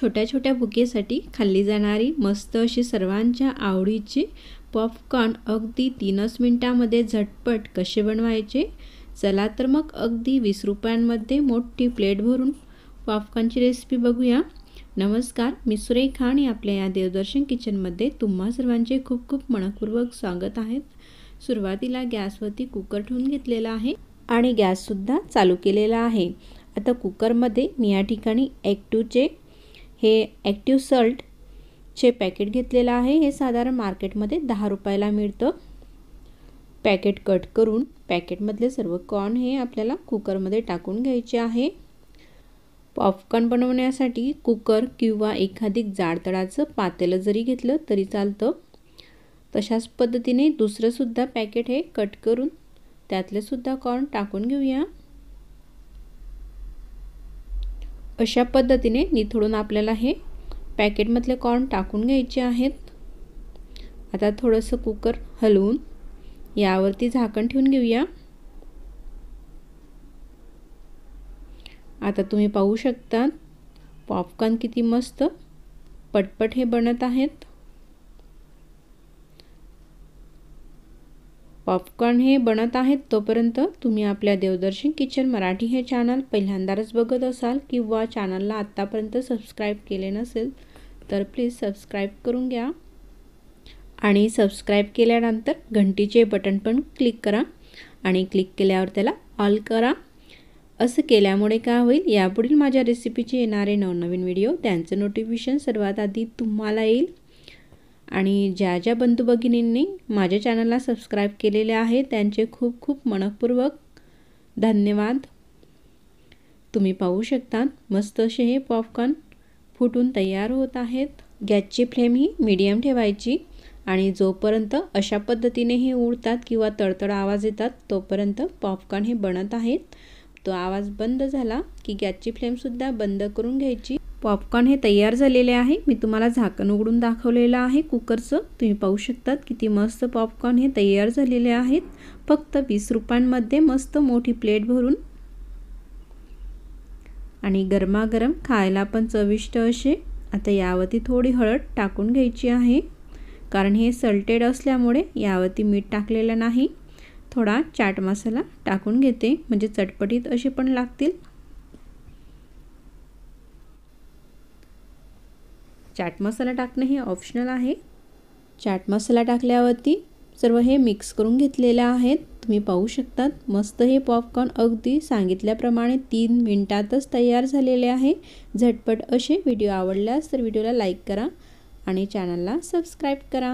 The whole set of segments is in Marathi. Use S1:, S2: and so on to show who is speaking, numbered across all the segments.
S1: छोट्या छोट्या बुकेसाठी खाल्ली जाणारी मस्त अशी सर्वांच्या आवडीची पॉपकॉर्न अगदी तीनच मिनटामध्ये झटपट कसे बनवायचे चला तर मग अगदी वीस रुपयांमध्ये मोठी प्लेट भरून पॉपकॉर्नची रेसिपी बघूया नमस्कार मी सुरेखा आणि आपल्या या देवदर्शन किचनमध्ये तुम्हा सर्वांचे खूप खूप मनपूर्वक स्वागत आहेत सुरुवातीला गॅसवरती कुकर ठेवून घेतलेला आहे आणि गॅससुद्धा चालू केलेला आहे आता कुकरमध्ये मी या ठिकाणी एक टूचे हे ॲक्टिव्ह सल्टचे पॅकेट घेतलेलं आहे हे साधारण मार्केटमध्ये दहा रुपयाला मिळतं पॅकेट कट करून पॅकेटमधले सर्व कॉर्न हे आपल्याला कुकरमध्ये टाकून घ्यायचे आहे पॉपकॉर्न बनवण्यासाठी कुकर किंवा एखादी जाडतळाचं पातेलं जरी घेतलं तरी चालतं तशाच पद्धतीने दुसरंसुद्धा पॅकेट हे कट करून त्यातलेसुद्धा कॉर्न टाकून घेऊया अशा पद्धतीने निथळून आपल्याला हे पॅकेटमधले कॉर्न टाकून घ्यायचे आहेत आता थोडंसं कुकर हलवून यावरती झाकण ठेवून घेऊया आता तुम्ही पाहू शकता पॉपकॉर्न किती मस्त पटपट हे बनत आहेत पॉपकॉर्न हे बनत आहेत तोपर्यंत तुम्ही आपल्या देवदर्शन किचन मराठी हे चॅनल पहिल्यांदाच बघत असाल किंवा चॅनलला आत्तापर्यंत सबस्क्राईब केले नसेल तर प्लीज सबस्क्राईब करून घ्या आणि सबस्क्राईब केल्यानंतर घंटीचे बटन पण क्लिक करा आणि क्लिक केल्यावर त्याला ऑल करा असं केल्यामुळे काय होईल यापुढील माझ्या रेसिपीचे येणारे नवनवीन व्हिडिओ त्यांचं नोटिफिकेशन सर्वात आधी तुम्हाला येईल आणि ज्या ज्या बंधू भगिनींनी माझ्या चॅनलला सबस्क्राईब केलेले आहे त्यांचे खूप खूप मनपूर्वक धन्यवाद तुम्ही पाहू शकता मस्त असे हे पॉपकॉर्न फुटून तयार होत आहेत गॅसची फ्लेम ही मीडियम ठेवायची आणि जोपर्यंत अशा पद्धतीने हे उडतात किंवा तडतड आवाज येतात तोपर्यंत पॉपकॉर्न हे बनत आहेत तो आवाज बंद झाला की गॅसची फ्लेमसुद्धा बंद करून घ्यायची पॉपकॉर्न हे तयार झालेले आहे मी तुम्हाला झाकण उघडून दाखवलेलं आहे कुकरचं तुम्ही पाहू शकतात किती मस्त पॉपकॉर्न हे तयार झालेले आहेत फक्त वीस रुपयांमध्ये मस्त मोठी प्लेट भरून आणि गरमागरम खायला पण चविष्ट असे आता यावरती थोडी हळद टाकून घ्यायची आहे कारण हे सल्टेड असल्यामुळे यावरती मीठ टाकलेलं नाही थोडा चाट मसाला टाकून घेते म्हणजे चटपटीत असे पण लागतील चाट मसाला टाकणं हे ऑप्शनल आहे चाट मसाला टाकल्यावरती सर्व हे मिक्स करून घेतलेले आहेत तुम्ही पाहू शकतात मस्त हे पॉपकॉर्न अगदी सांगितल्याप्रमाणे तीन मिनटातच तयार झालेले आहे झटपट असे व्हिडिओ आवडल्यास तर व्हिडिओला लाईक करा आणि चॅनलला सबस्क्राईब करा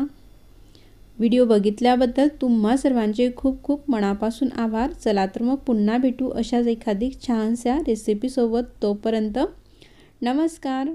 S1: व्हिडिओ बघितल्याबद्दल तुम्हा सर्वांचे खूप खूप मनापासून आभार चला तर मग पुन्हा भेटू अशाच एखादी छानशा रेसिपीसोबत तोपर्यंत नमस्कार